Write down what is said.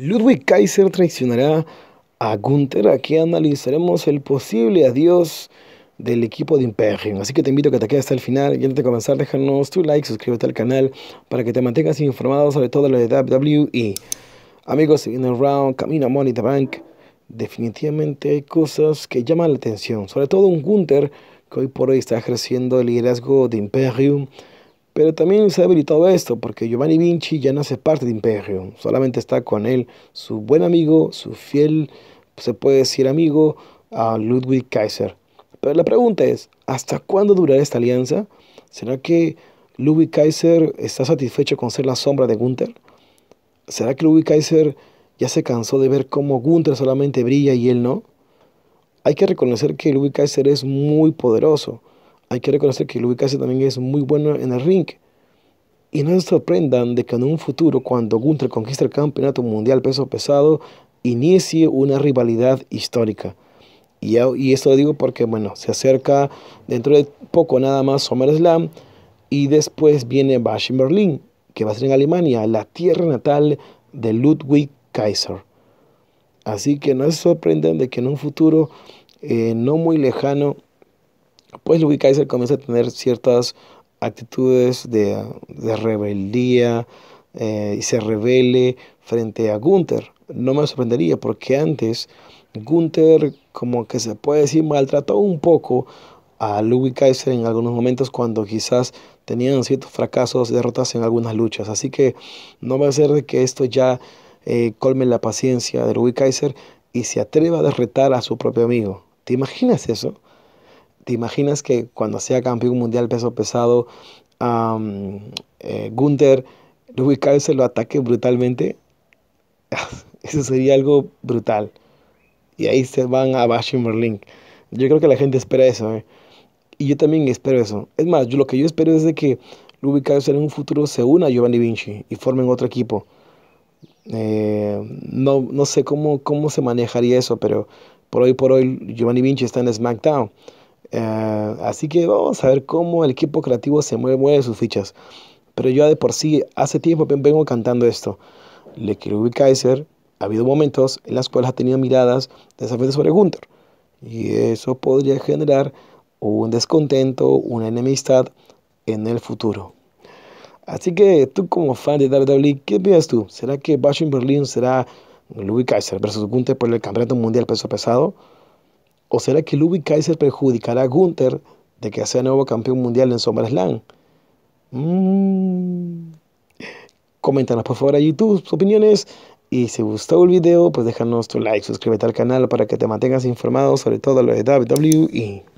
Ludwig Kaiser traicionará a Gunther. Aquí analizaremos el posible adiós del equipo de Imperium. Así que te invito a que te quedes hasta el final. Y antes de comenzar, déjanos tu like, suscríbete al canal para que te mantengas informado sobre todo lo de WWE. Amigos, en el round Camino Money the Bank, definitivamente hay cosas que llaman la atención. Sobre todo un Gunther que hoy por hoy está ejerciendo el liderazgo de Imperium. Pero también se ha habilitado esto porque Giovanni Vinci ya no hace parte de imperio. solamente está con él su buen amigo, su fiel, se puede decir amigo, a Ludwig Kaiser. Pero la pregunta es, ¿hasta cuándo durará esta alianza? ¿Será que Ludwig Kaiser está satisfecho con ser la sombra de Gunther? ¿Será que Ludwig Kaiser ya se cansó de ver cómo Gunther solamente brilla y él no? Hay que reconocer que Ludwig Kaiser es muy poderoso hay que reconocer que Ludwig Kaiser también es muy bueno en el ring. Y no se sorprendan de que en un futuro, cuando Gunther conquista el campeonato mundial peso pesado, inicie una rivalidad histórica. Y, y esto lo digo porque, bueno, se acerca dentro de poco nada más SummerSlam y después viene Bash en Berlín, que va a ser en Alemania, la tierra natal de Ludwig Kaiser. Así que no se sorprendan de que en un futuro eh, no muy lejano pues Louis Kaiser comienza a tener ciertas actitudes de, rebeldía eh, y se revele frente a Gunther. No me sorprendería porque antes Gunther como que se puede decir maltrató un poco a Louis Kaiser en algunos momentos cuando quizás tenían ciertos fracasos, derrotas en algunas luchas. Así que no va a ser que esto ya eh, colme la paciencia de Louis Kaiser y se atreva a derretar a su propio amigo. ¿Te imaginas eso? ¿Te imaginas que cuando sea campeón mundial peso pesado, um, eh, Gunther, Luis se lo ataque brutalmente? Eso sería algo brutal. Y ahí se van a Bashi Merlin. Yo creo que la gente espera eso. ¿eh? Y yo también espero eso. Es más, yo, lo que yo espero es de que Luis Carlos en un futuro se una a Giovanni Vinci y formen otro equipo. Eh, no, no sé cómo, cómo se manejaría eso, pero por hoy por hoy Giovanni Vinci está en SmackDown. Eh, así que vamos a ver cómo el equipo creativo se mueve, mueve sus fichas. Pero yo de por sí, hace tiempo vengo cantando esto. Le Louis Kaiser ha habido momentos en los cuales ha tenido miradas desafiantes sobre Gunter Y eso podría generar un descontento, una enemistad en el futuro. Así que tú como fan de WWE, ¿qué piensas tú? ¿Será que Bash in Berlín será Louis Kaiser versus Gunter por el Campeonato Mundial Peso Pesado? ¿O será que Ludwig Kaiser perjudicará a Gunther de que sea nuevo campeón mundial en SummerSlam? Mm. Coméntanos por favor a YouTube tus opiniones. Y si gustó el video, pues déjanos tu like, suscríbete al canal para que te mantengas informado sobre todo lo de WWE.